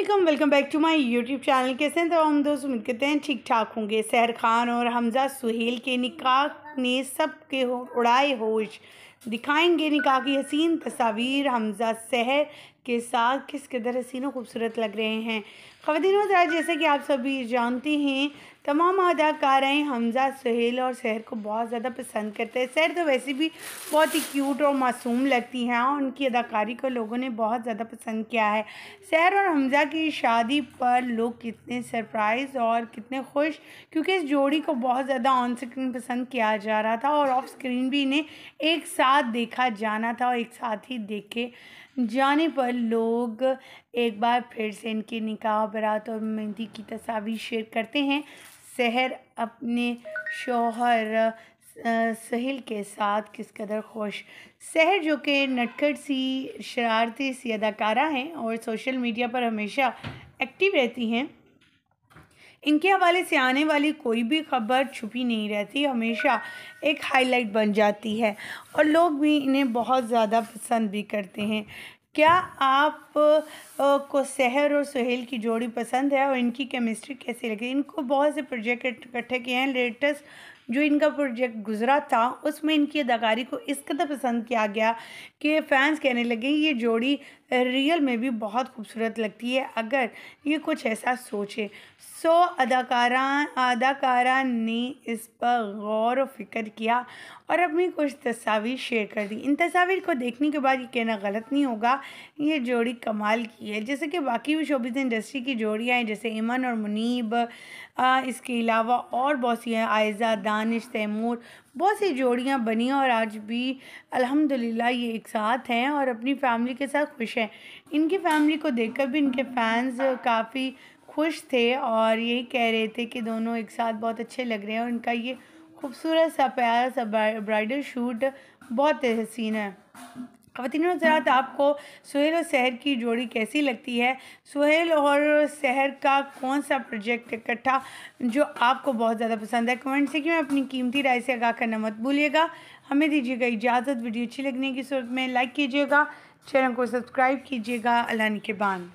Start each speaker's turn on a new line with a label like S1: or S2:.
S1: welcome welcome back to my YouTube channel कैसे हैं तो हम दोस्त उम्मीद करते हैं ठीक ठाक होंगे सहर खान और हमजा सुहेल के निकाह ने सब के हो उड़ाए होश दिखाएंगे निकाह की हसीन तस्वीर हमजा सहर के साथ किस कदर हसीन और खूबसूरत लग रहे हैं खवतिन जैसे कि आप सभी जानती हैं तमाम अदाकाराएँ हमजा सुहेल और सहर को बहुत ज़्यादा पसंद करते हैं सहर तो वैसे भी बहुत ही क्यूट और मासूम लगती हैं और उनकी अदाकारी को लोगों ने बहुत ज़्यादा पसंद किया है सहर और हमजा की शादी पर लोग कितने सरप्राइज़ और कितने खुश क्योंकि इस जोड़ी को बहुत ज़्यादा ऑन स्क्रीन पसंद किया जा रहा था और ऑफ स्क्रीन भी इन्हें एक साथ देखा जाना था और एक साथ ही देखे जाने पर लोग एक बार फिर से इनके निकाह बारात और मेहंदी की तस्वीर शेयर करते हैं सहर अपने शोहर सहिल के साथ किस कदर खुश सहर जो कि नटखट सी शरारती सी अदाकारा हैं और सोशल मीडिया पर हमेशा एक्टिव रहती हैं इनके हवाले से आने वाली कोई भी खबर छुपी नहीं रहती हमेशा एक हाईलाइट बन जाती है और लोग भी इन्हें बहुत ज़्यादा पसंद भी करते हैं क्या आप को सहर और सुहेल की जोड़ी पसंद है और इनकी केमिस्ट्री कैसी लगी इनको बहुत से प्रोजेक्ट इकट्ठे किए हैं लेटेस्ट जो इनका प्रोजेक्ट गुजरा था उसमें इनकी अदाकारी को इस कदर पसंद किया गया कि फैंस कहने लगे ये जोड़ी रियल में भी बहुत खूबसूरत लगती है अगर ये कुछ ऐसा सोचे सो अदाकारा अदाकारा ने इस पर गौर व फिक्र किया और अपनी कुछ तस्वीर शेयर कर दी इन तस्वीर को देखने के बाद ये कहना गलत नहीं होगा ये जोड़ी कमाल की है जैसे कि बाकी भी शोबिस इंडस्ट्री की जोड़ियाँ हैं जैसे इमन और मुनीब आ, इसके अलावा और बहुत सी हैं आयजा दान दानिश तैमूर बहुत सी जोड़ियाँ बनी और आज भी अल्हम्दुलिल्लाह ये एक साथ हैं और अपनी फैमिली के साथ खुश हैं इनकी फैमिली को देखकर भी इनके फैंस काफ़ी खुश थे और यही कह रहे थे कि दोनों एक साथ बहुत अच्छे लग रहे हैं और इनका ये खूबसूरत सा प्यारा सा ब्राइडल शूट बहुत हसीन है खवतिनों ज़रात आपको सुहेल और शहर की जोड़ी कैसी लगती है सुहेल और शहर का कौन सा प्रोजेक्ट इकट्ठा जो आपको बहुत ज़्यादा पसंद है कमेंट से क्यों अपनी कीमती राय से आगा करना मत भूलिएगा हमें दीजिएगा इजाज़त वीडियो अच्छी लगने की सूरत में लाइक कीजिएगा चैनल को सब्सक्राइब कीजिएगा के बान